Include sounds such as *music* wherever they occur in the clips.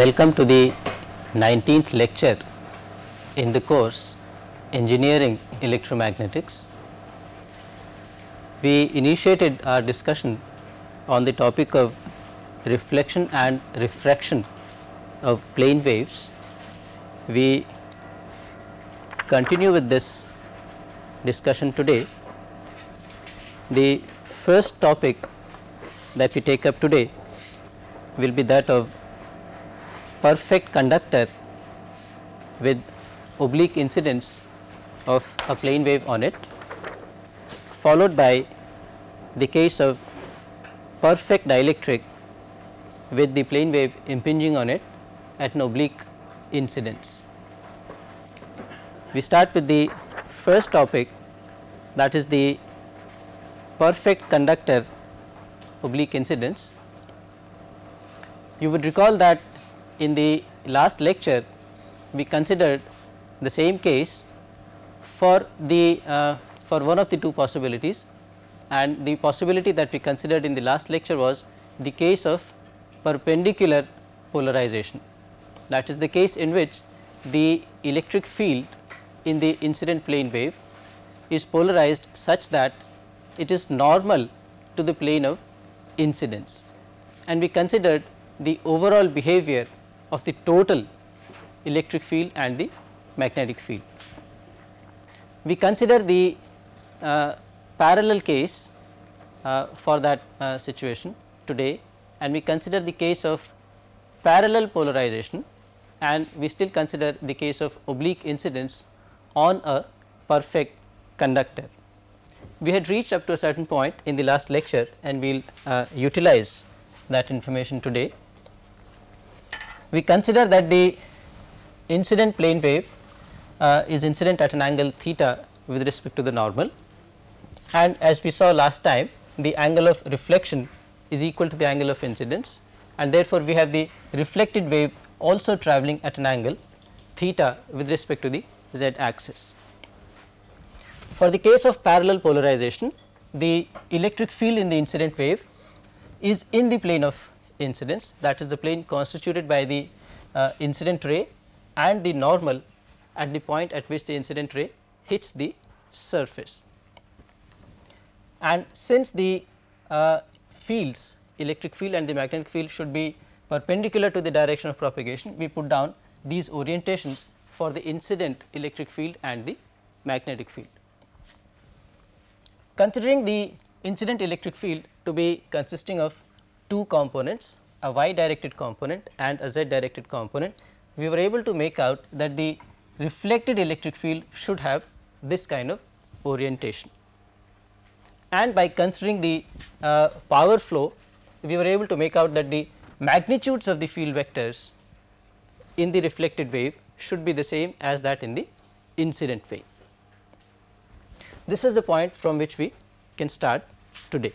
Welcome to the 19th lecture in the course Engineering Electromagnetics. We initiated our discussion on the topic of reflection and refraction of plane waves. We continue with this discussion today. The first topic that we take up today will be that of perfect conductor with oblique incidence of a plane wave on it followed by the case of perfect dielectric with the plane wave impinging on it at an oblique incidence. We start with the first topic that is the perfect conductor oblique incidence. You would recall that in the last lecture we considered the same case for the uh, for one of the two possibilities and the possibility that we considered in the last lecture was the case of perpendicular polarization that is the case in which the electric field in the incident plane wave is polarized such that it is normal to the plane of incidence and we considered the overall behavior of the total electric field and the magnetic field. We consider the uh, parallel case uh, for that uh, situation today and we consider the case of parallel polarization and we still consider the case of oblique incidence on a perfect conductor. We had reached up to a certain point in the last lecture and we will uh, utilize that information today we consider that the incident plane wave uh, is incident at an angle theta with respect to the normal and as we saw last time the angle of reflection is equal to the angle of incidence and therefore, we have the reflected wave also travelling at an angle theta with respect to the z axis. For the case of parallel polarization the electric field in the incident wave is in the plane of incidence that is the plane constituted by the uh, incident ray and the normal at the point at which the incident ray hits the surface. And since the uh, fields electric field and the magnetic field should be perpendicular to the direction of propagation, we put down these orientations for the incident electric field and the magnetic field. Considering the incident electric field to be consisting of two components, a y directed component and a z directed component, we were able to make out that the reflected electric field should have this kind of orientation. And by considering the uh, power flow, we were able to make out that the magnitudes of the field vectors in the reflected wave should be the same as that in the incident wave. This is the point from which we can start today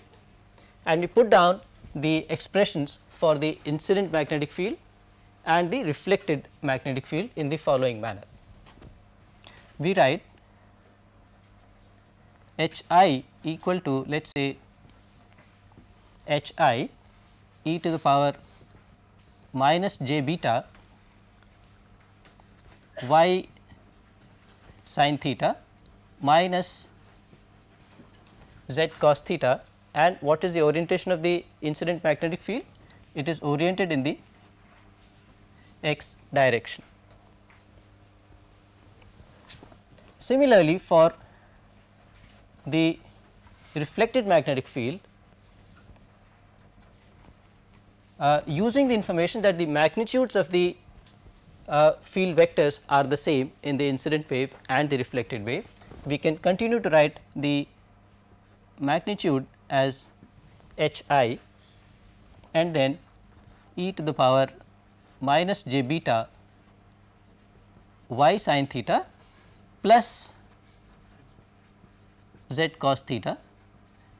and we put down the expressions for the incident magnetic field and the reflected magnetic field in the following manner. We write H i equal to let us say H i e to the power minus j beta y sine theta minus z cos theta and what is the orientation of the incident magnetic field? It is oriented in the x direction. Similarly, for the reflected magnetic field, uh, using the information that the magnitudes of the uh, field vectors are the same in the incident wave and the reflected wave, we can continue to write the magnitude as h i and then e to the power minus j beta y sin theta plus z cos theta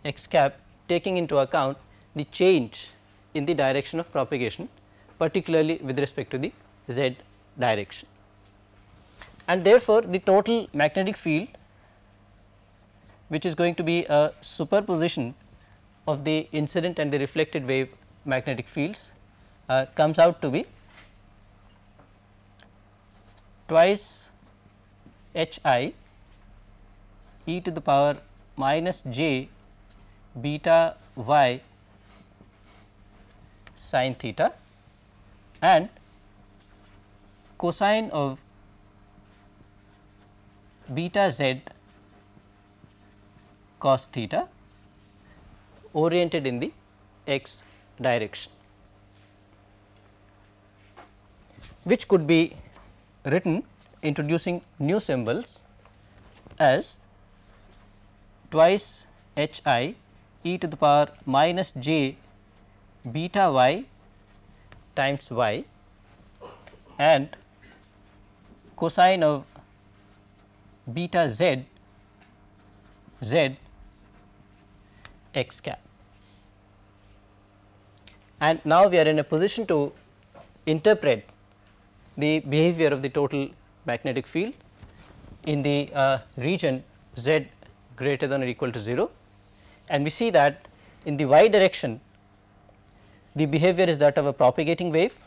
x cap taking into account the change in the direction of propagation particularly with respect to the z direction. And therefore, the total magnetic field which is going to be a superposition of the incident and the reflected wave magnetic fields uh, comes out to be twice h i e to the power minus j beta y sine theta and cosine of beta z cos theta oriented in the x direction which could be written introducing new symbols as twice h i e to the power minus j beta y times y and cosine of beta z z x cap. And now we are in a position to interpret the behavior of the total magnetic field in the uh, region z greater than or equal to 0 and we see that in the y direction the behavior is that of a propagating wave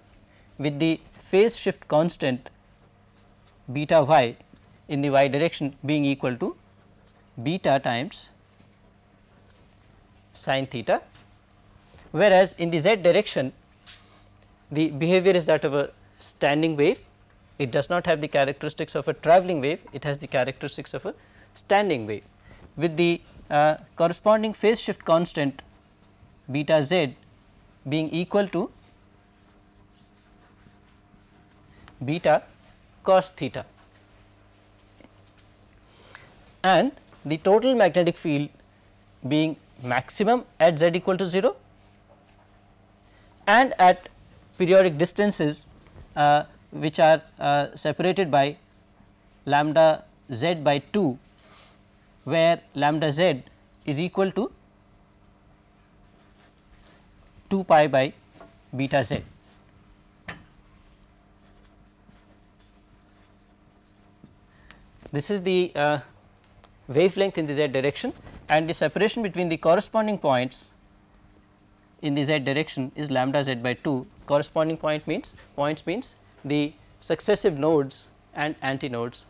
with the phase shift constant beta y in the y direction being equal to beta times sine theta whereas in the z direction the behavior is that of a standing wave it does not have the characteristics of a travelling wave it has the characteristics of a standing wave with the uh, corresponding phase shift constant beta z being equal to beta cos theta and the total magnetic field being maximum at z equal to 0 and at periodic distances uh, which are uh, separated by lambda z by 2 where lambda z is equal to 2 pi by beta z. This is the uh, wavelength in the z direction and the separation between the corresponding points in the z direction is lambda z by 2 corresponding point means points means the successive nodes and antinodes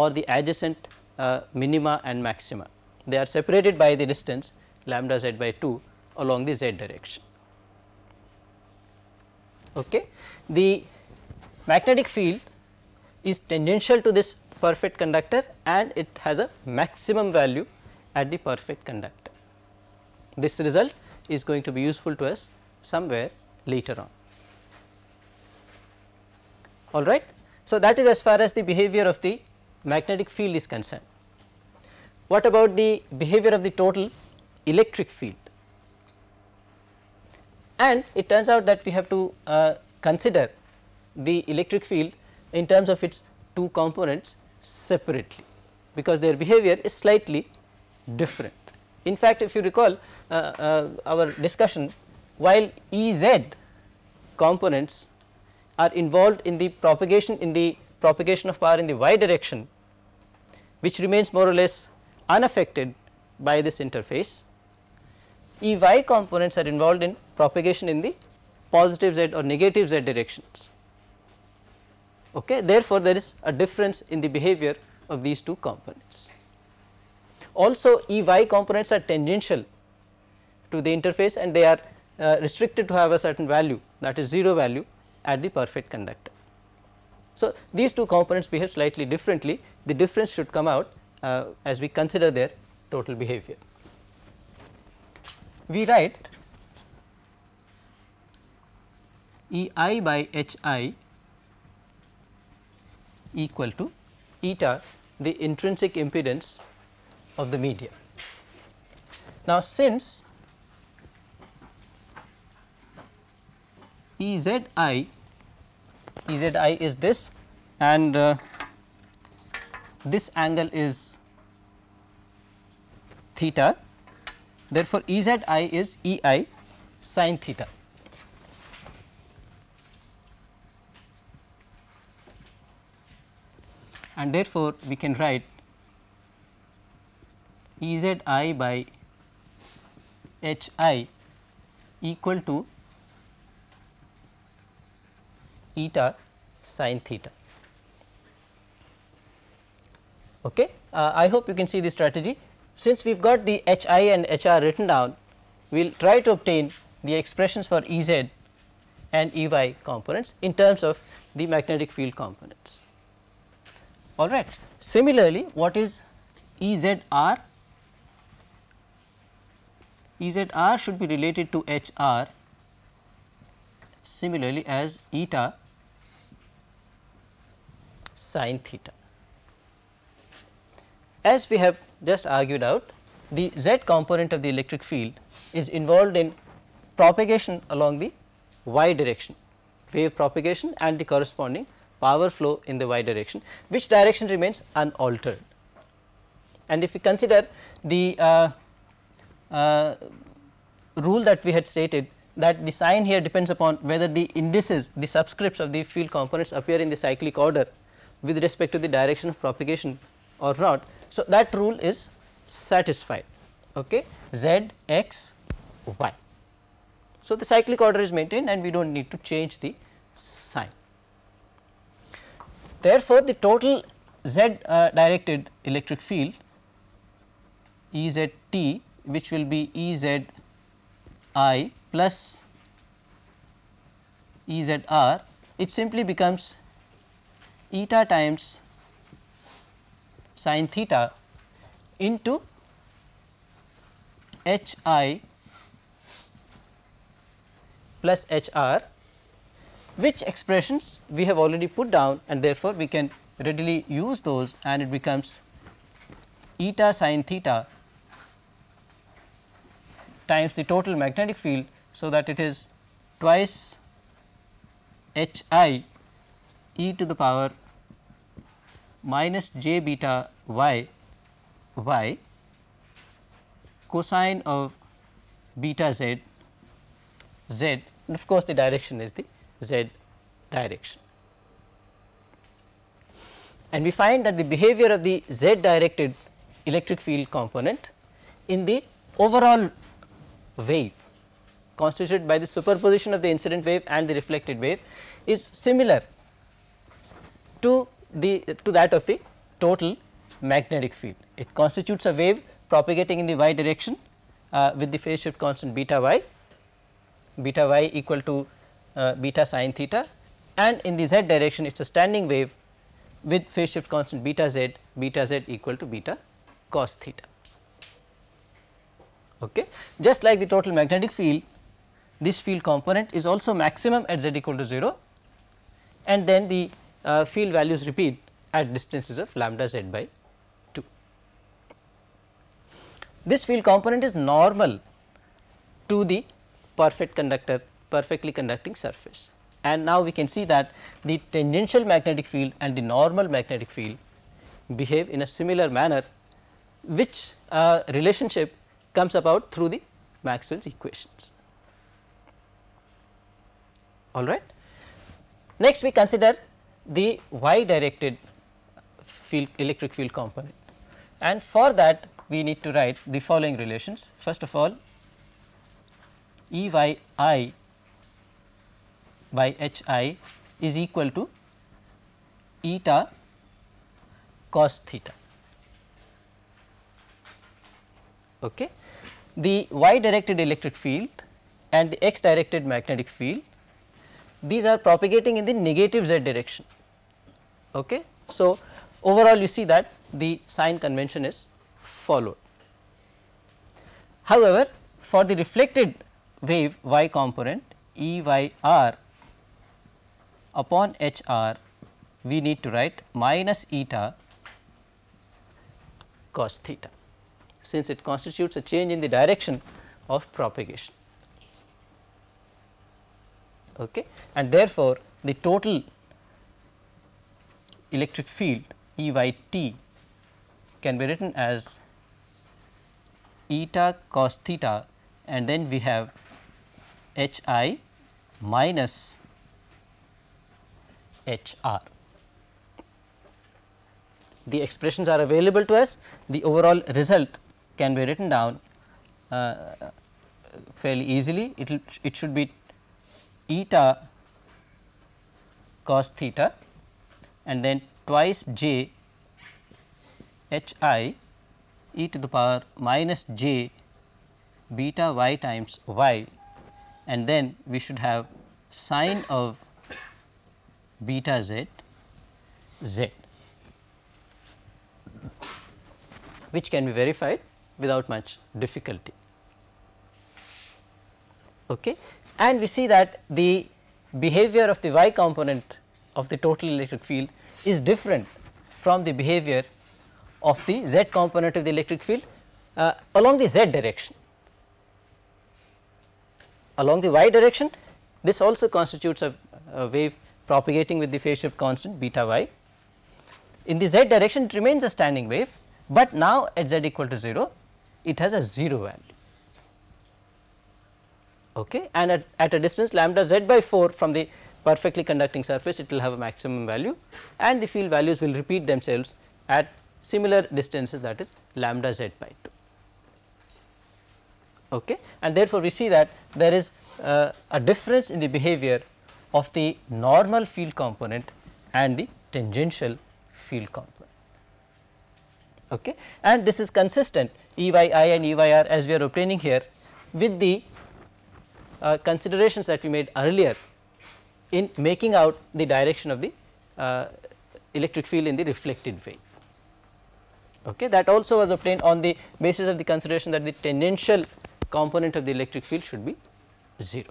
or the adjacent uh, minima and maxima. They are separated by the distance lambda z by 2 along the z direction. Okay. The magnetic field is tangential to this perfect conductor and it has a maximum value at the perfect conductor. This result is going to be useful to us somewhere later on. All right. So, that is as far as the behavior of the magnetic field is concerned. What about the behavior of the total electric field? And it turns out that we have to uh, consider the electric field in terms of its two components separately because their behavior is slightly different. In fact, if you recall uh, uh, our discussion while E z components are involved in the propagation in the propagation of power in the y direction which remains more or less unaffected by this interface. E y components are involved in propagation in the positive z or negative z directions. Okay. Therefore, there is a difference in the behavior of these two components. Also EY components are tangential to the interface and they are uh, restricted to have a certain value that is 0 value at the perfect conductor. So, these two components behave slightly differently the difference should come out uh, as we consider their total behavior. We write E i by h i equal to eta the intrinsic impedance of the medium. Now, since EZI, EZI is this and uh, this angle is theta. Therefore, EZI is EI sine theta. And therefore, we can write E z i by h i equal to eta sine theta. Okay. Uh, I hope you can see the strategy. Since we have got the h i and h r written down, we will try to obtain the expressions for E z and E y components in terms of the magnetic field components. All right. Similarly, what is E z r? EZR should be related to HR similarly as eta sine theta. As we have just argued out, the z component of the electric field is involved in propagation along the y direction, wave propagation and the corresponding power flow in the y direction, which direction remains unaltered. And if we consider the uh, uh, rule that we had stated that the sign here depends upon whether the indices, the subscripts of the field components appear in the cyclic order with respect to the direction of propagation or not. So, that rule is satisfied okay, z, x, y. So, the cyclic order is maintained and we do not need to change the sign. Therefore, the total z uh, directed electric field E z t which will be E z i plus E z r, it simply becomes eta times sine theta into H i plus H r which expressions we have already put down and therefore, we can readily use those and it becomes eta sine theta times the total magnetic field. So, that it is twice H i e to the power minus j beta y y cosine of beta z z and of course, the direction is the z direction. And we find that the behavior of the z directed electric field component in the overall wave constituted by the superposition of the incident wave and the reflected wave is similar to the to that of the total magnetic field. It constitutes a wave propagating in the y direction uh, with the phase shift constant beta y, beta y equal to uh, beta sine theta and in the z direction it is a standing wave with phase shift constant beta z, beta z equal to beta cos theta okay. Just like the total magnetic field, this field component is also maximum at z equal to 0 and then the uh, field values repeat at distances of lambda z by 2. This field component is normal to the perfect conductor perfectly conducting surface and now we can see that the tangential magnetic field and the normal magnetic field behave in a similar manner which uh, relationship comes about through the Maxwell's equations. All right. Next we consider the y directed field electric field component and for that we need to write the following relations. First of all E y i by h i is equal to eta cos theta. Okay. The y directed electric field and the x directed magnetic field these are propagating in the negative z direction. Okay. So, overall you see that the sign convention is followed. However, for the reflected wave y component E y r upon h r we need to write minus eta cos theta since it constitutes a change in the direction of propagation. Okay. And therefore, the total electric field Eyt can be written as eta cos theta and then we have H i minus H r. The expressions are available to us, the overall result can be written down uh, fairly easily. It it should be eta cos theta and then twice j h i e to the power minus j beta y times y and then we should have sine of beta z z which can be verified without much difficulty. Okay. And we see that the behavior of the y component of the total electric field is different from the behavior of the z component of the electric field uh, along the z direction. Along the y direction this also constitutes a, a wave propagating with the phase shift constant beta y. In the z direction it remains a standing wave, but now at z equal to 0 it has a 0 value okay and at, at a distance lambda z by 4 from the perfectly conducting surface it will have a maximum value and the field values will repeat themselves at similar distances that is lambda z by 2 okay and therefore we see that there is uh, a difference in the behavior of the normal field component and the tangential field component okay and this is consistent EYI and EYR as we are obtaining here with the uh, considerations that we made earlier in making out the direction of the uh, electric field in the reflected wave. Okay, that also was obtained on the basis of the consideration that the tangential component of the electric field should be 0.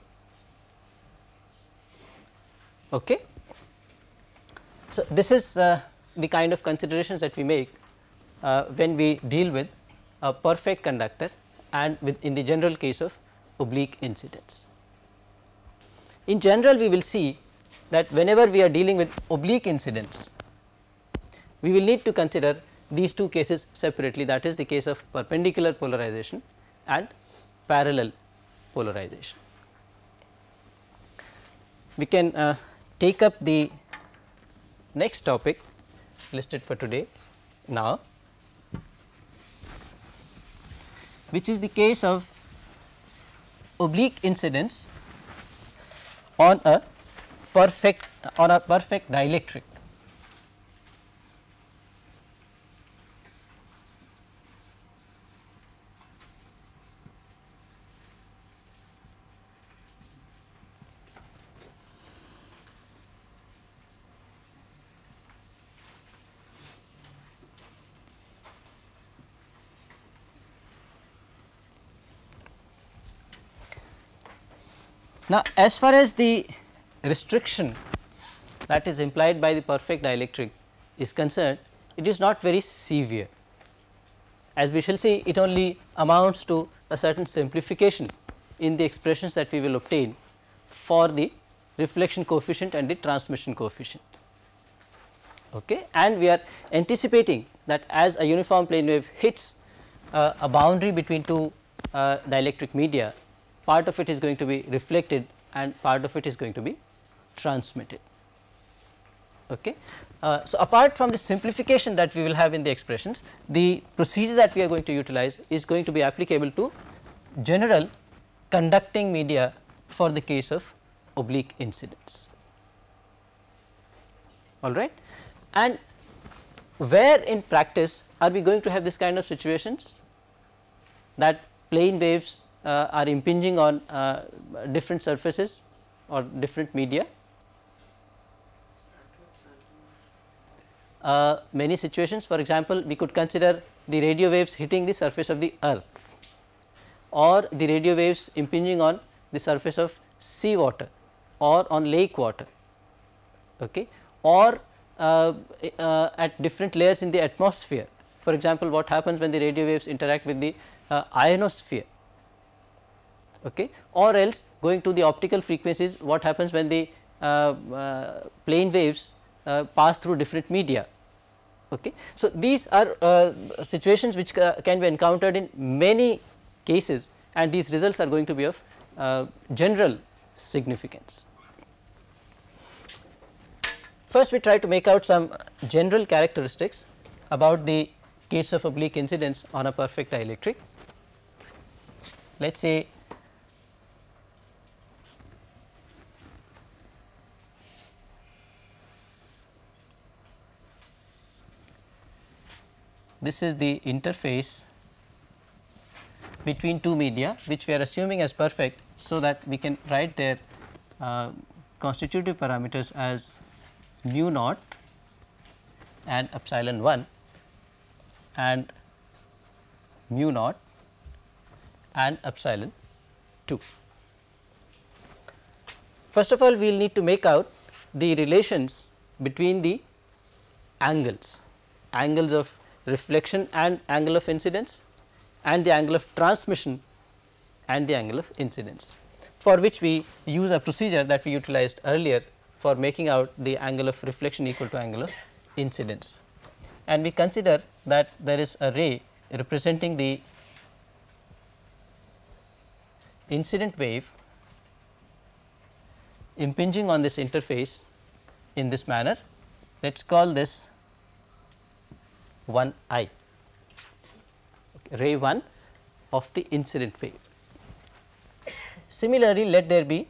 Okay. So, this is uh, the kind of considerations that we make uh, when we deal with a perfect conductor and in the general case of oblique incidence. In general we will see that whenever we are dealing with oblique incidence, we will need to consider these two cases separately that is the case of perpendicular polarization and parallel polarization. We can uh, take up the next topic listed for today now which is the case of oblique incidence on a perfect on a perfect dielectric Now, as far as the restriction that is implied by the perfect dielectric is concerned, it is not very severe. As we shall see, it only amounts to a certain simplification in the expressions that we will obtain for the reflection coefficient and the transmission coefficient. Okay? And we are anticipating that as a uniform plane wave hits uh, a boundary between two uh, dielectric media, part of it is going to be reflected and part of it is going to be transmitted. Okay. Uh, so, apart from the simplification that we will have in the expressions, the procedure that we are going to utilize is going to be applicable to general conducting media for the case of oblique incidence. All right. And where in practice are we going to have this kind of situations that plane waves uh, are impinging on uh, different surfaces or different media. Uh, many situations for example we could consider the radio waves hitting the surface of the earth or the radio waves impinging on the surface of sea water or on lake water okay or uh, uh, at different layers in the atmosphere for example what happens when the radio waves interact with the uh, ionosphere okay or else going to the optical frequencies what happens when the uh, uh, plane waves uh, pass through different media okay. So, these are uh, situations which can be encountered in many cases and these results are going to be of uh, general significance. First we try to make out some general characteristics about the case of oblique incidence on a perfect dielectric. Let us say this is the interface between two media which we are assuming as perfect so that we can write their uh, constitutive parameters as mu naught and epsilon 1 and mu naught and epsilon 2. First of all, we will need to make out the relations between the angles, angles of reflection and angle of incidence and the angle of transmission and the angle of incidence for which we use a procedure that we utilized earlier for making out the angle of reflection equal to angle of incidence. And we consider that there is a ray representing the incident wave impinging on this interface in this manner. Let us call this 1 i, ray 1 of the incident wave. Similarly, let there be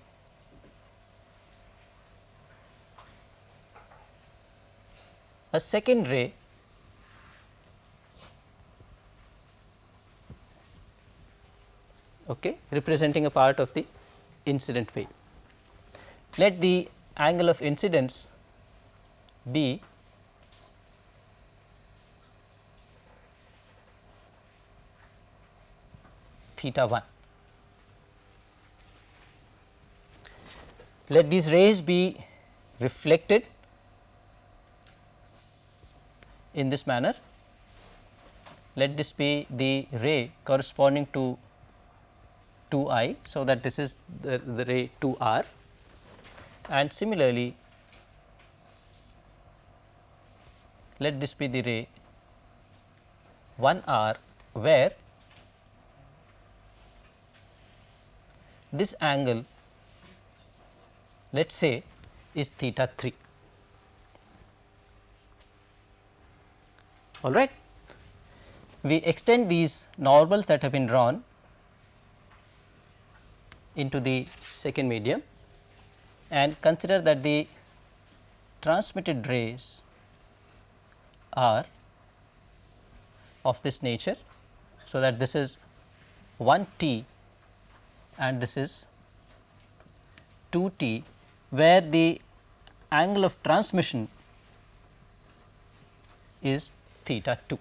a second ray okay, representing a part of the incident wave. Let the angle of incidence be theta 1. Let these rays be reflected in this manner. Let this be the ray corresponding to 2i. So, that this is the, the ray 2r and similarly let this be the ray 1 r where this angle let us say is theta 3. All right. We extend these normals that have been drawn into the second medium and consider that the transmitted rays are of this nature. So, that this is 1 t and this is 2 t where the angle of transmission is theta 2.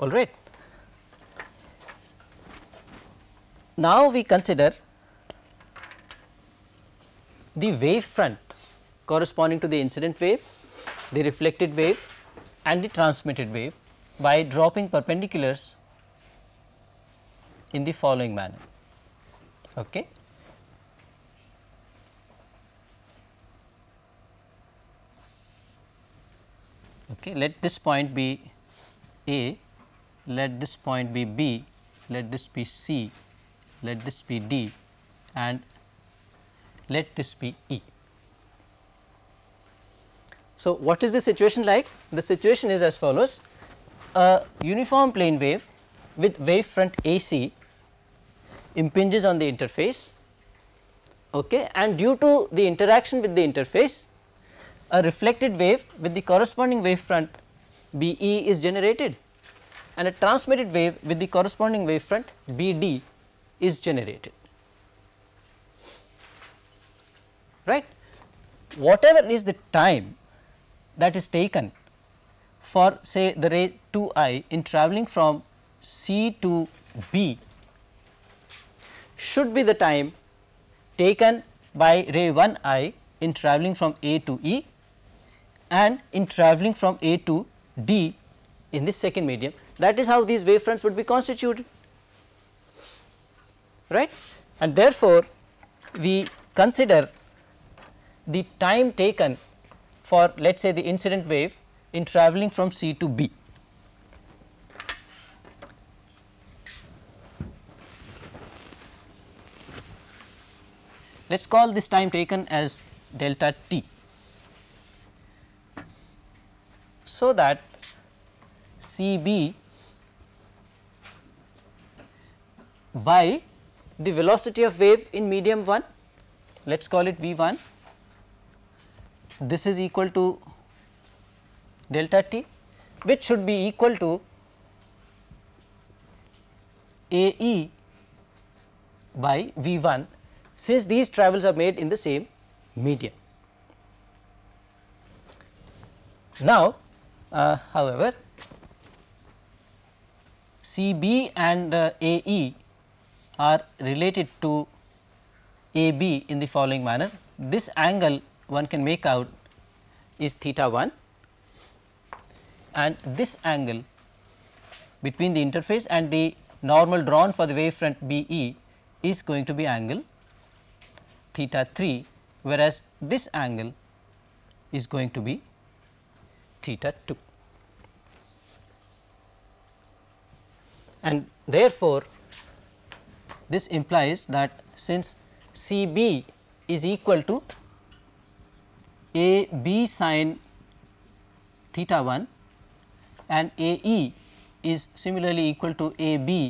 All right. Now, we consider the wave front corresponding to the incident wave, the reflected wave and the transmitted wave by dropping perpendiculars in the following manner. Okay. Okay, let this point be A, let this point be B, let this be C, let this be D and let this be E. So, what is the situation like? The situation is as follows, a uniform plane wave with wave front AC impinges on the interface okay, and due to the interaction with the interface a reflected wave with the corresponding wavefront BE is generated and a transmitted wave with the corresponding wavefront BD is generated. Right? Whatever is the time that is taken for say the ray 2i in travelling from C to B should be the time taken by ray 1 i in travelling from A to E and in travelling from A to D in the second medium. That is how these wave fronts would be constituted, right. And therefore, we consider the time taken for let us say the incident wave in travelling from C to B. Let us call this time taken as delta t so that C b by the velocity of wave in medium 1 let us call it V 1 this is equal to delta t which should be equal to A e by V 1 since these travels are made in the same medium. Now, uh, however, CB and uh, AE are related to AB in the following manner. This angle one can make out is theta 1 and this angle between the interface and the normal drawn for the wavefront BE is going to be angle theta 3 whereas this angle is going to be theta 2. And therefore, this implies that since C b is equal to A b sine theta 1 and A e is similarly equal to A b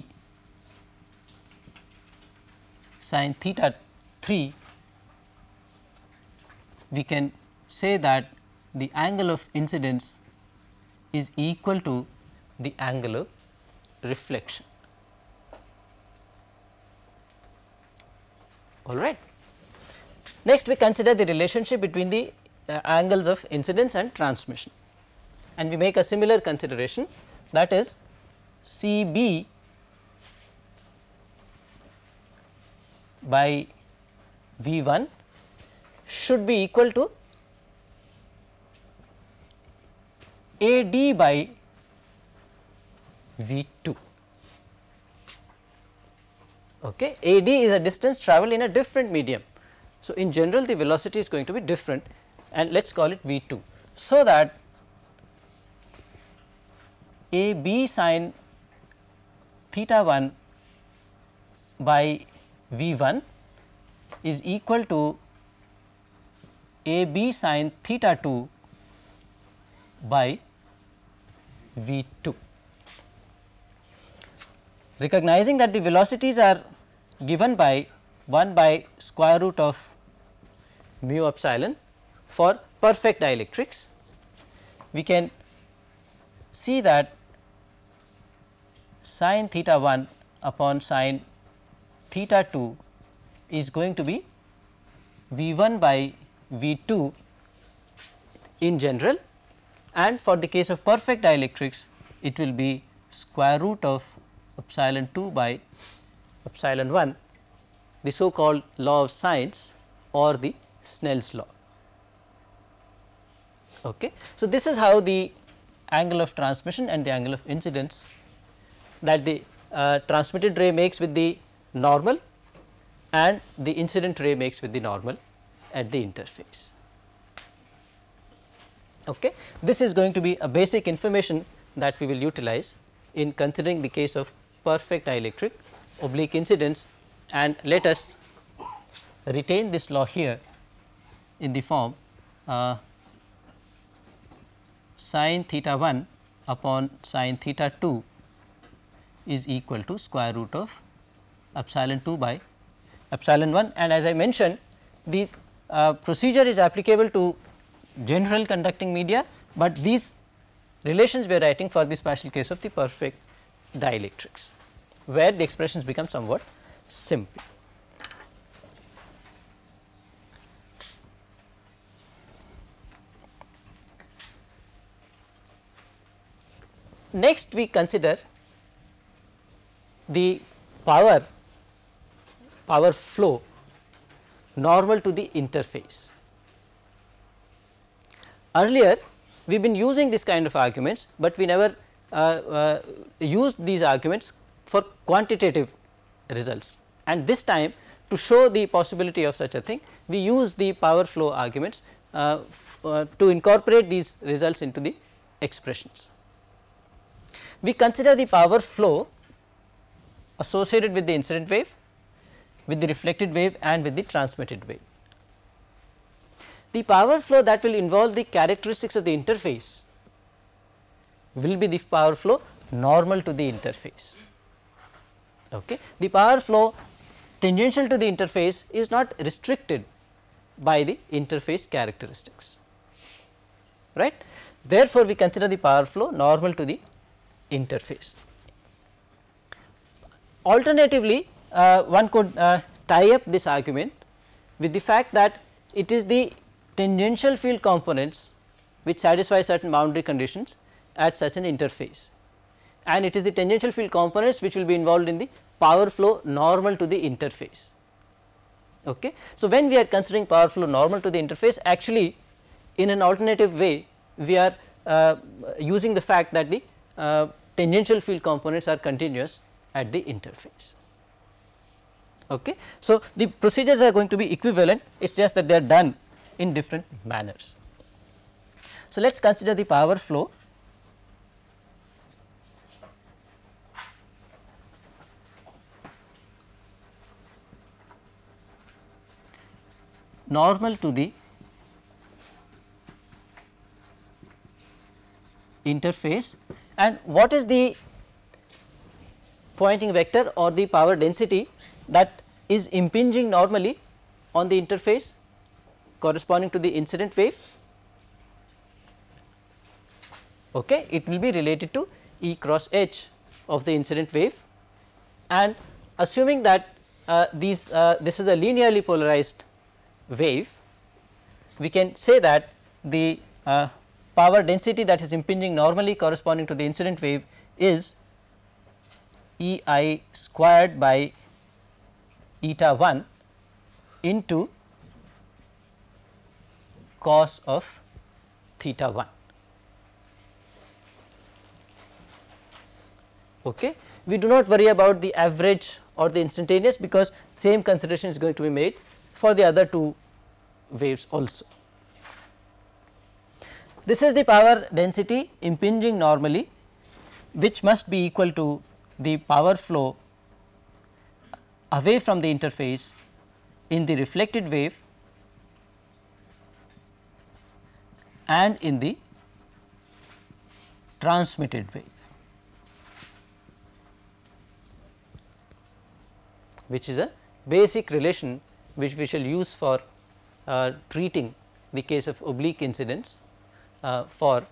sine theta 3 we can say that the angle of incidence is equal to the angle of reflection. All right. Next we consider the relationship between the uh, angles of incidence and transmission and we make a similar consideration that is C B by V 1 should be equal to A d by V 2. Okay. A d is a distance traveled in a different medium. So, in general the velocity is going to be different and let us call it V 2. So, that A b sine theta 1 by V 1 is equal to a b sine theta 2 by v 2. Recognizing that the velocities are given by 1 by square root of mu epsilon for perfect dielectrics, we can see that sine theta 1 upon sine theta 2 is going to be v 1 by V2 in general and for the case of perfect dielectrics it will be square root of epsilon 2 by epsilon 1 the so called law of science or the Snell's law. Okay. So, this is how the angle of transmission and the angle of incidence that the uh, transmitted ray makes with the normal and the incident ray makes with the normal at the interface. Okay. This is going to be a basic information that we will utilize in considering the case of perfect dielectric, oblique incidence and let us retain this law here in the form uh, sine theta 1 upon sine theta 2 is equal to square root of epsilon 2 by epsilon 1 and as I mentioned the uh, procedure is applicable to general conducting media, but these relations we are writing for the special case of the perfect dielectrics, where the expressions become somewhat simple. Next we consider the power, power flow normal to the interface. Earlier we have been using this kind of arguments, but we never uh, uh, used these arguments for quantitative results and this time to show the possibility of such a thing we use the power flow arguments uh, uh to incorporate these results into the expressions. We consider the power flow associated with the incident wave with the reflected wave and with the transmitted wave. The power flow that will involve the characteristics of the interface will be the power flow normal to the interface. Okay. The power flow tangential to the interface is not restricted by the interface characteristics, right. Therefore, we consider the power flow normal to the interface. Alternatively, uh, one could uh, tie up this argument with the fact that it is the tangential field components which satisfy certain boundary conditions at such an interface and it is the tangential field components which will be involved in the power flow normal to the interface. Okay. So, when we are considering power flow normal to the interface actually in an alternative way we are uh, using the fact that the uh, tangential field components are continuous at the interface. Okay. So, the procedures are going to be equivalent it is just that they are done in different manners. So, let us consider the power flow normal to the interface and what is the pointing vector or the power density that is impinging normally on the interface corresponding to the incident wave okay it will be related to e cross h of the incident wave and assuming that uh, these uh, this is a linearly polarized wave we can say that the uh, power density that is impinging normally corresponding to the incident wave is E i squared by eta 1 into cos of theta 1. Okay. We do not worry about the average or the instantaneous because same consideration is going to be made for the other two waves also. This is the power density impinging normally which must be equal to the power flow away from the interface in the reflected wave and in the transmitted wave which is a basic relation which we shall use for uh, treating the case of oblique incidence uh, for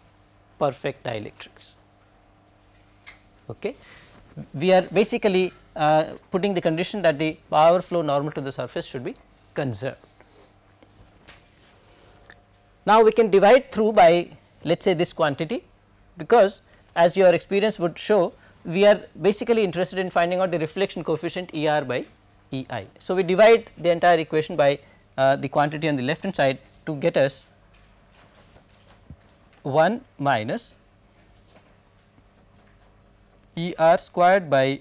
perfect dielectrics. Okay. We are basically uh, putting the condition that the power flow normal to the surface should be conserved. Now, we can divide through by let us say this quantity because as your experience would show we are basically interested in finding out the reflection coefficient ER by EI. So, we divide the entire equation by uh, the quantity on the left hand side to get us 1 minus ER squared by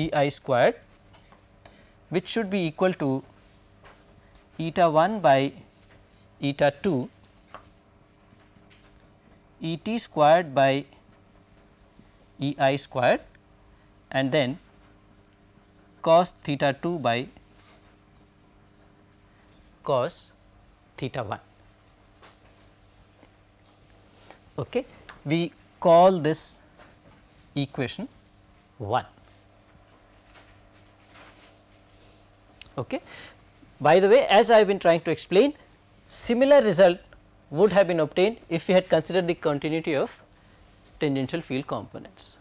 E i squared which should be equal to eta 1 by eta 2 E t squared by E i squared and then cos theta 2 by cos theta 1. Okay. We call this equation 1. Okay. By the way as I have been trying to explain similar result would have been obtained if we had considered the continuity of tangential field components.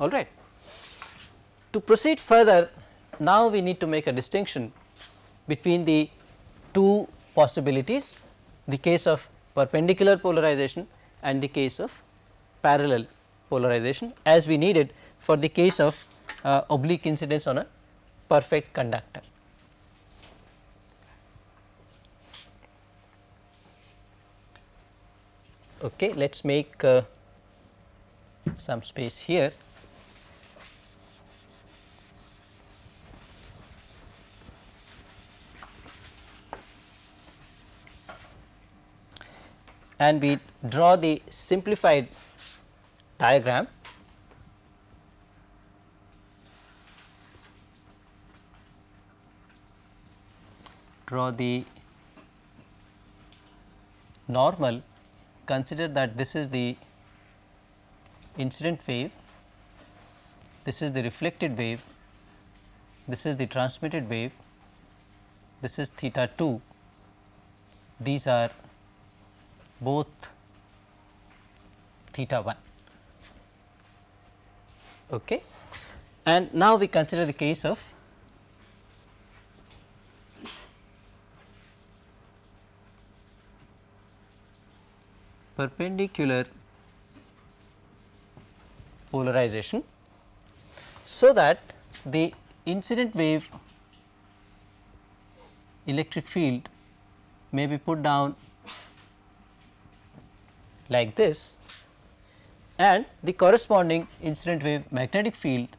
All right. To proceed further now we need to make a distinction between the two possibilities the case of perpendicular polarization and the case of parallel polarization as we needed for the case of uh, oblique incidence on a perfect conductor. Okay, let us make uh, some space here. and we draw the simplified diagram draw the normal, consider that this is the incident wave, this is the reflected wave, this is the transmitted wave, this is theta 2, these are both theta 1. Okay. And now we consider the case of perpendicular polarization so that the incident wave electric field may be put down like this and the corresponding incident wave magnetic field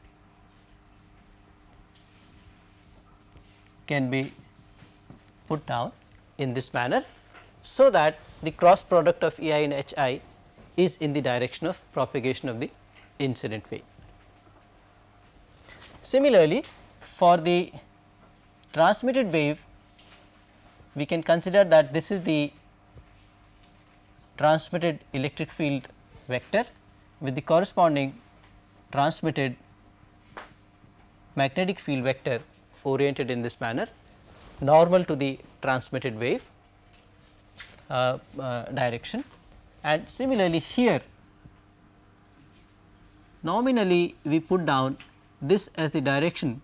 can be put down in this manner so that the cross product of E i and H i is in the direction of propagation of the incident wave. Similarly, for the transmitted wave, we can consider that this is the transmitted electric field vector with the corresponding transmitted magnetic field vector oriented in this manner normal to the transmitted wave uh, uh, direction and similarly here nominally we put down this as the direction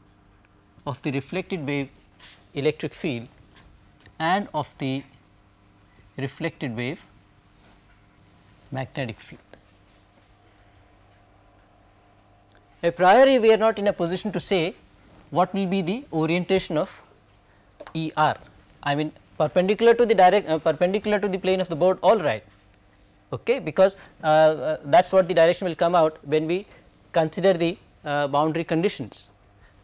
of the reflected wave electric field and of the reflected wave magnetic field. A priori we are not in a position to say what will be the orientation of E R. I mean perpendicular to the direct uh, perpendicular to the plane of the board all right okay because uh, uh that is what the direction will come out when we consider the uh, boundary conditions.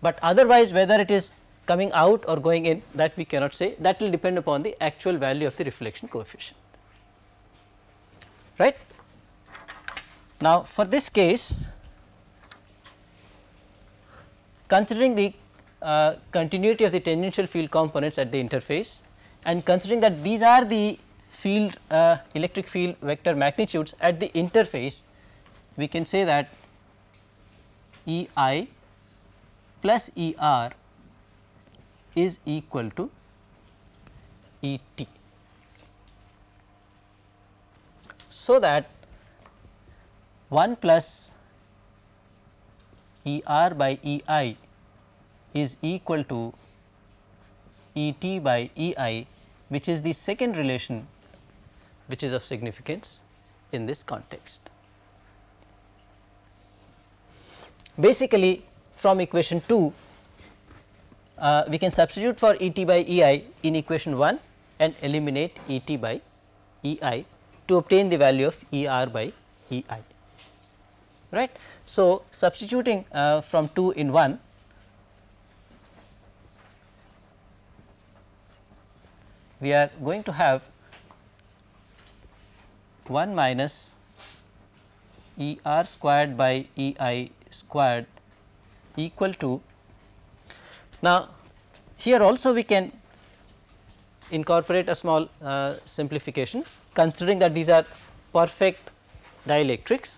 But otherwise whether it is coming out or going in that we cannot say that will depend upon the actual value of the reflection coefficient right. Now for this case considering the uh, continuity of the tangential field components at the interface and considering that these are the field uh, electric field vector magnitudes at the interface, we can say that E i plus E r is equal to E t. So, that 1 plus E r by E i is equal to E t by E i which is the second relation which is of significance in this context. Basically from equation 2 uh, we can substitute for E t by E i in equation 1 and eliminate E t by E i to obtain the value of E r by E i right. So, substituting uh, from 2 in 1 we are going to have 1 minus E r squared by E i squared equal to. Now, here also we can incorporate a small uh, simplification considering that these are perfect dielectrics.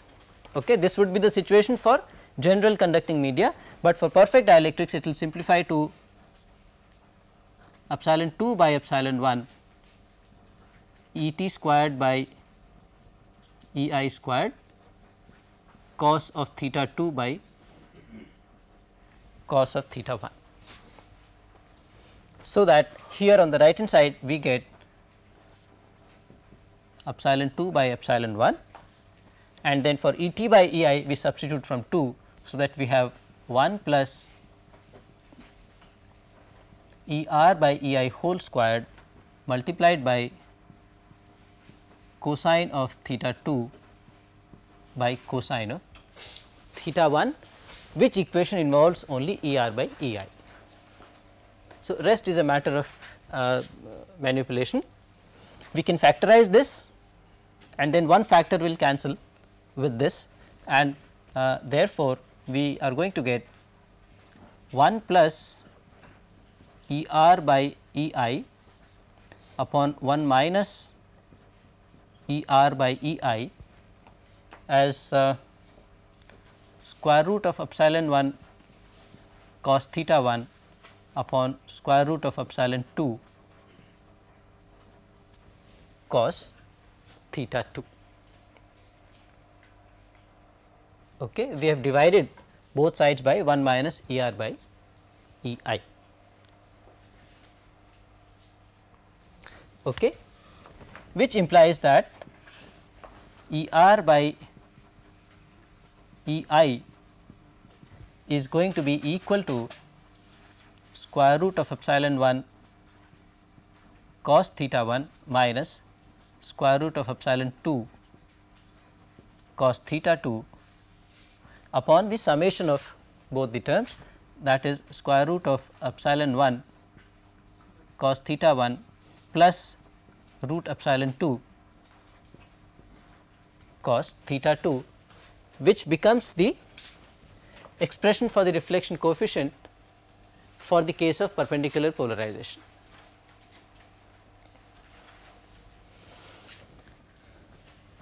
Okay. This would be the situation for general conducting media, but for perfect dielectrics it will simplify to epsilon 2 by epsilon 1 E t squared by E i squared cos of theta 2 by cos of theta 1. So, that here on the right hand side we get epsilon 2 by epsilon 1 and then for E t by E i we substitute from 2. So, that we have 1 plus E r by E i whole squared multiplied by cosine of theta 2 by cosine of theta 1 which equation involves only E r by E i. So, rest is a matter of uh, manipulation. We can factorize this and then one factor will cancel with this and uh, therefore, we are going to get 1 plus E r by E i upon 1 minus E r by E i as uh, square root of epsilon 1 cos theta 1 upon square root of epsilon 2 cos theta 2. Okay, we have divided both sides by 1 minus E r by E i. okay, which implies that E r by E i is going to be equal to square root of epsilon 1 cos theta 1 minus square root of epsilon 2 cos theta 2 upon the summation of both the terms that is square root of epsilon 1 cos theta 1 plus root epsilon 2 cos theta 2 which becomes the expression for the reflection coefficient for the case of perpendicular polarization.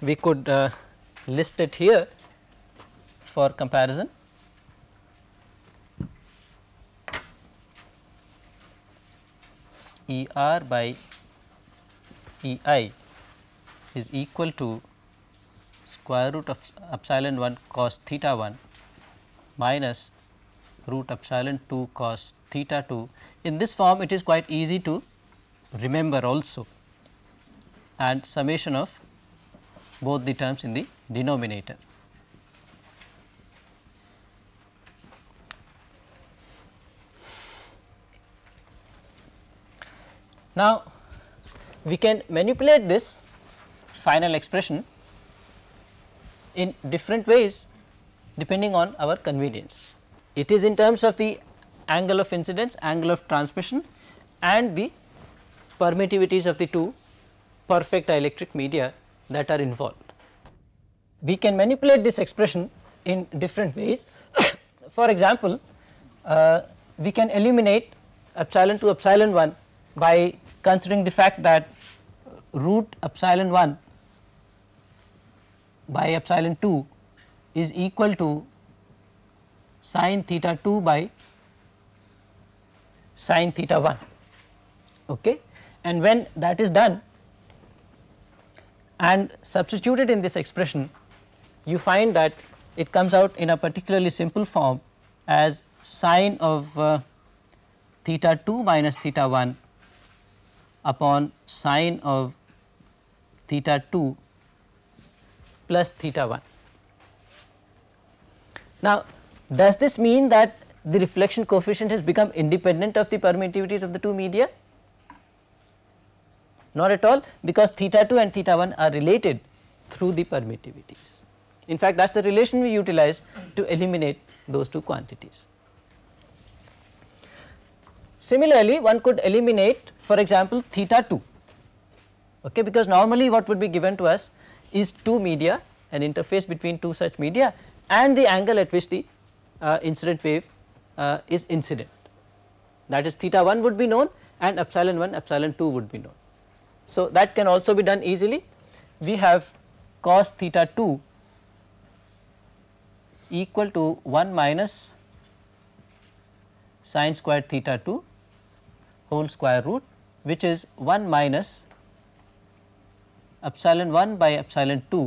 We could uh, list it here for comparison. E r by E i is equal to square root of epsilon 1 cos theta 1 minus root epsilon 2 cos theta 2. In this form it is quite easy to remember also and summation of both the terms in the denominator. Now, we can manipulate this final expression in different ways depending on our convenience. It is in terms of the angle of incidence, angle of transmission and the permittivities of the two perfect dielectric media that are involved. We can manipulate this expression in different ways. *coughs* For example, uh, we can eliminate epsilon 2 epsilon 1 by considering the fact that root epsilon 1 by epsilon 2 is equal to sine theta 2 by sine theta 1 okay and when that is done and substituted in this expression you find that it comes out in a particularly simple form as sine of uh, theta 2 minus theta 1 upon sine of theta 2 plus theta 1. Now, does this mean that the reflection coefficient has become independent of the permittivities of the two media? Not at all because theta 2 and theta 1 are related through the permittivities. In fact, that is the relation we utilize to eliminate those two quantities. Similarly, one could eliminate for example theta 2 okay because normally what would be given to us is two media an interface between two such media and the angle at which the uh, incident wave uh, is incident that is theta 1 would be known and epsilon 1 epsilon 2 would be known. So, that can also be done easily we have cos theta 2 equal to 1 minus sine square theta 2 whole square root which is 1 minus epsilon 1 by epsilon 2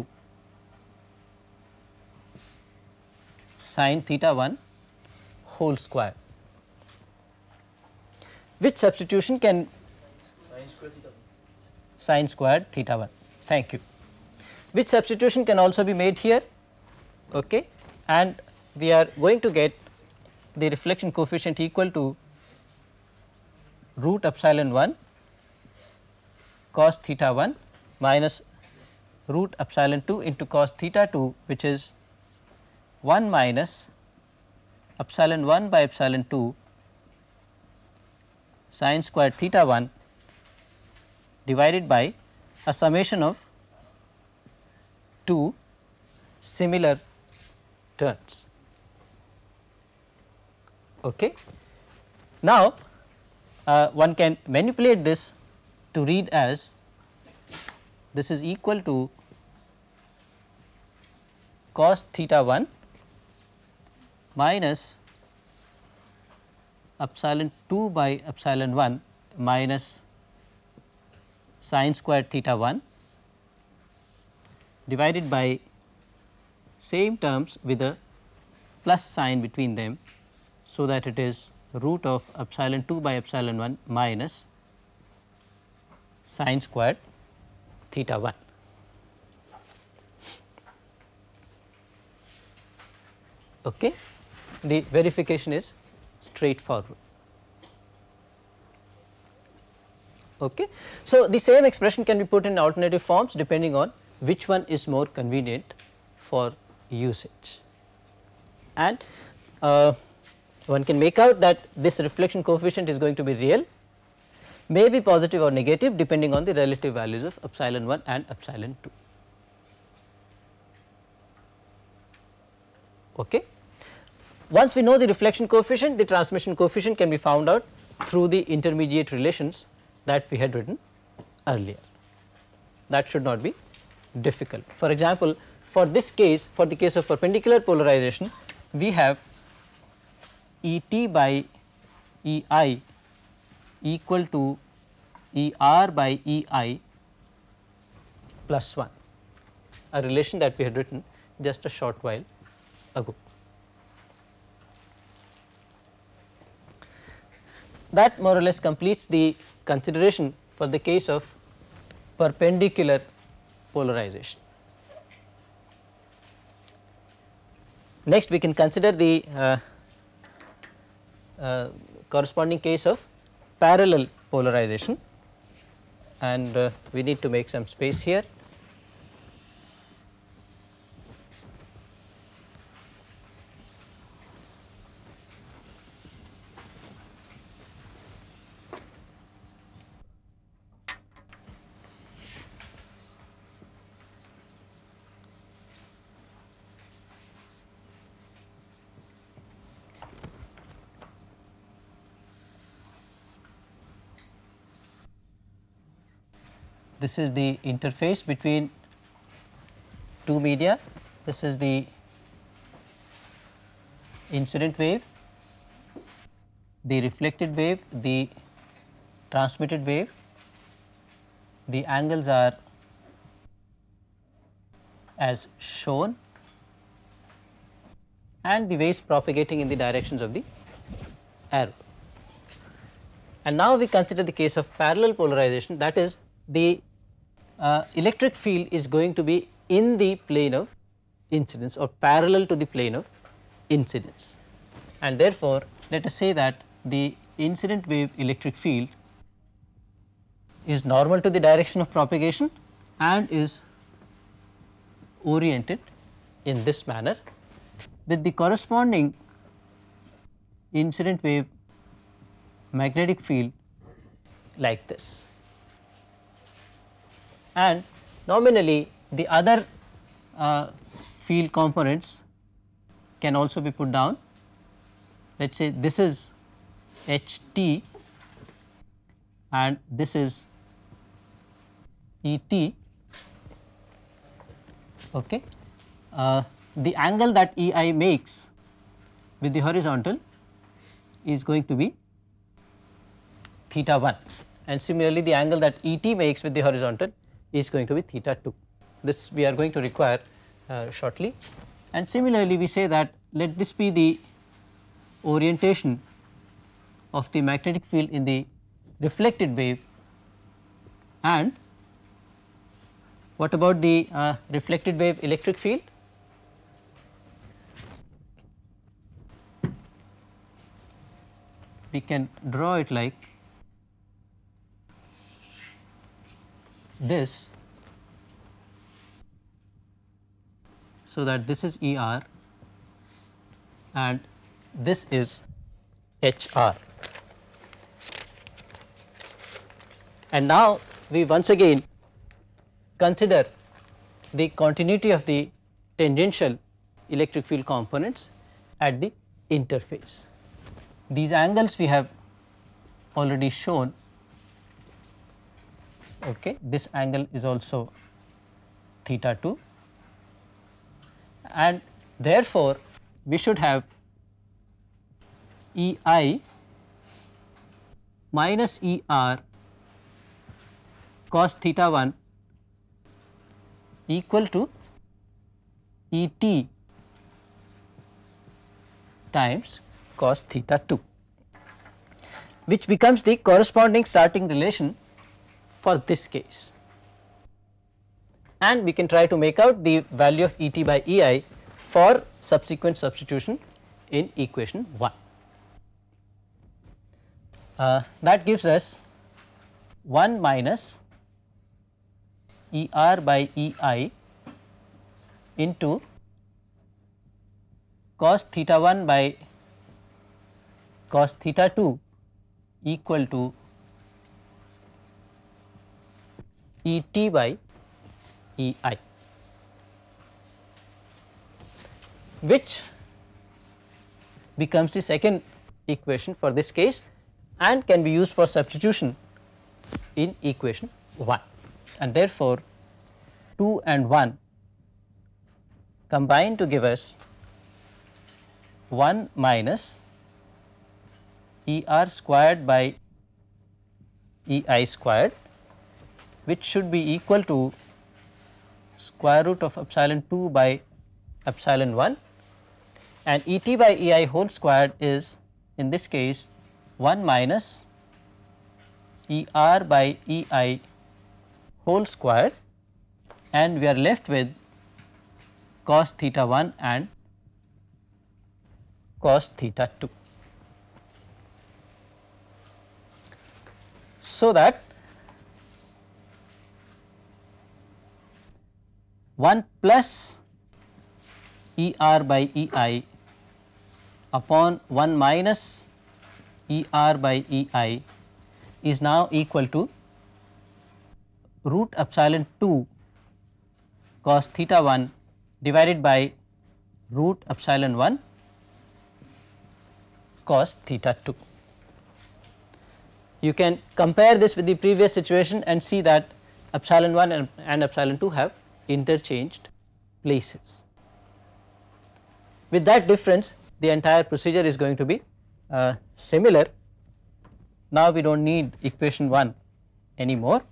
sine theta 1 whole square. Which substitution can sine square theta 1. theta 1 thank you which substitution can also be made here okay and we are going to get the reflection coefficient equal to root epsilon 1 cos theta 1 minus root epsilon 2 into cos theta 2 which is 1 minus epsilon 1 by epsilon 2 sine square theta 1 divided by a summation of two similar terms. Okay. Now, uh, one can manipulate this to read as this is equal to cos theta 1 minus epsilon 2 by epsilon 1 minus sine square theta 1 divided by same terms with a plus sign between them so that it is root of epsilon 2 by epsilon 1 minus sine squared theta 1. Okay. The verification is straightforward. Okay. So, the same expression can be put in alternative forms depending on which one is more convenient for usage. And uh, one can make out that this reflection coefficient is going to be real may be positive or negative depending on the relative values of epsilon 1 and epsilon 2. Okay. Once we know the reflection coefficient, the transmission coefficient can be found out through the intermediate relations that we had written earlier. That should not be difficult. For example, for this case, for the case of perpendicular polarization, we have E t by E i equal to E r by E i plus 1, a relation that we had written just a short while ago. That more or less completes the consideration for the case of perpendicular polarization. Next we can consider the uh, uh, corresponding case of parallel polarization and uh, we need to make some space here. this is the interface between two media. This is the incident wave, the reflected wave, the transmitted wave. The angles are as shown and the waves propagating in the directions of the arrow. And now we consider the case of parallel polarization that is the uh, electric field is going to be in the plane of incidence or parallel to the plane of incidence. And therefore, let us say that the incident wave electric field is normal to the direction of propagation and is oriented in this manner with the corresponding incident wave magnetic field like this and nominally the other uh, field components can also be put down. Let us say this is H t and this is E t. Okay. Uh, the angle that E i makes with the horizontal is going to be theta 1 and similarly the angle that E t makes with the horizontal is going to be theta 2. This we are going to require uh, shortly and similarly we say that let this be the orientation of the magnetic field in the reflected wave and what about the uh, reflected wave electric field? We can draw it like this so that this is ER and this is HR. And now we once again consider the continuity of the tangential electric field components at the interface. These angles we have already shown okay this angle is also theta 2 and therefore we should have E i minus E r cos theta 1 equal to E t times cos theta 2 which becomes the corresponding starting relation for this case and we can try to make out the value of E t by E i for subsequent substitution in equation 1. Uh, that gives us 1 minus E r by E i into cos theta 1 by cos theta 2 equal to E t by E i, which becomes the second equation for this case and can be used for substitution in equation 1 and therefore 2 and 1 combine to give us 1 minus E r squared by E i squared which should be equal to square root of epsilon 2 by epsilon 1 and E t by E i whole squared is in this case 1 minus E r by E i whole squared and we are left with cos theta 1 and cos theta 2. So that 1 plus E r by E i upon 1 minus E r by E i is now equal to root epsilon 2 cos theta 1 divided by root epsilon 1 cos theta 2. You can compare this with the previous situation and see that epsilon 1 and, and epsilon 2 have interchanged places. With that difference the entire procedure is going to be uh, similar. Now we do not need equation 1 anymore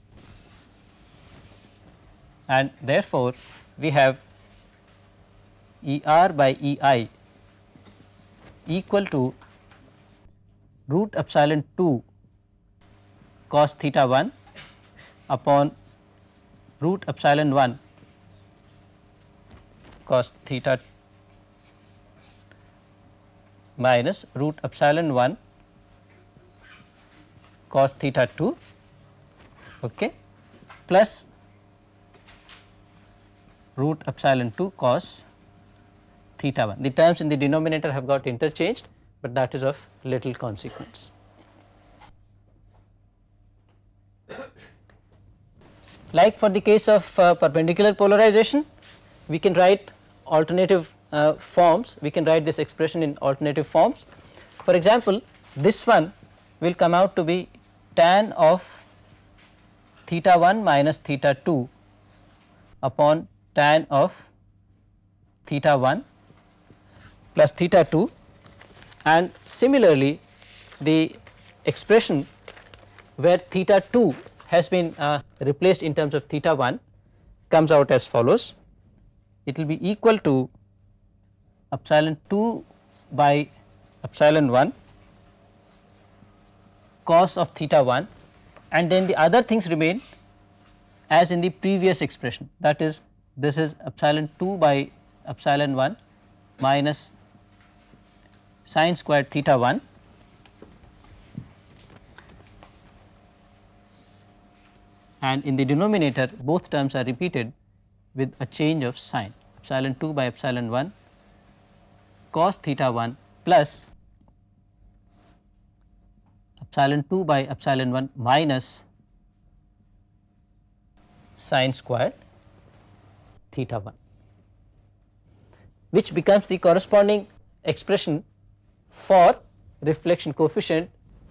and therefore we have ER by EI equal to root epsilon 2 cos theta 1 upon root epsilon 1 cos theta minus root epsilon 1 cos theta 2 okay, plus root epsilon 2 cos theta 1. The terms in the denominator have got interchanged, but that is of little consequence. Like for the case of uh, perpendicular polarization, we can write alternative uh, forms, we can write this expression in alternative forms. For example, this one will come out to be tan of theta 1 minus theta 2 upon tan of theta 1 plus theta 2 and similarly the expression where theta 2 has been uh, replaced in terms of theta 1 comes out as follows it will be equal to epsilon 2 by epsilon 1 cos of theta 1 and then the other things remain as in the previous expression that is this is epsilon 2 by epsilon 1 minus sine squared theta 1 and in the denominator both terms are repeated with a change of sign epsilon 2 by epsilon 1 cos theta 1 plus epsilon 2 by epsilon 1 minus sine squared theta 1 which becomes the corresponding expression for reflection coefficient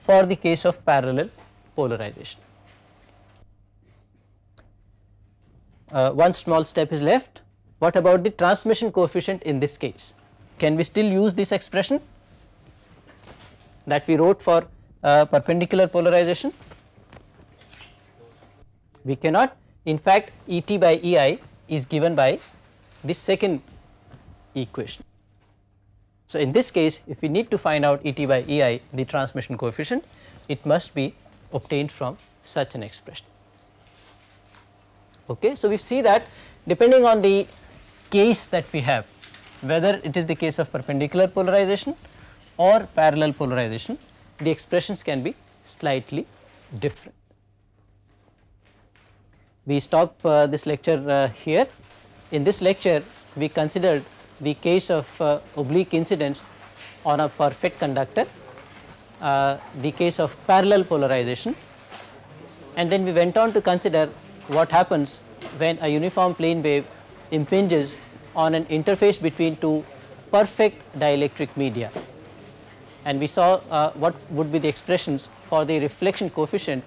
for the case of parallel polarization. uh, one small step is left. What about the transmission coefficient in this case? Can we still use this expression that we wrote for uh, perpendicular polarization? We cannot. In fact, Et by Ei is given by this second equation. So, in this case, if we need to find out Et by Ei, the transmission coefficient, it must be obtained from such an expression. Okay. So, we see that depending on the case that we have whether it is the case of perpendicular polarization or parallel polarization the expressions can be slightly different. We stop uh, this lecture uh, here. In this lecture we considered the case of uh, oblique incidence on a perfect conductor, uh, the case of parallel polarization and then we went on to consider what happens when a uniform plane wave impinges on an interface between two perfect dielectric media. And we saw uh, what would be the expressions for the reflection coefficient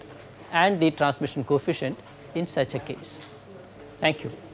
and the transmission coefficient in such a case. Thank you.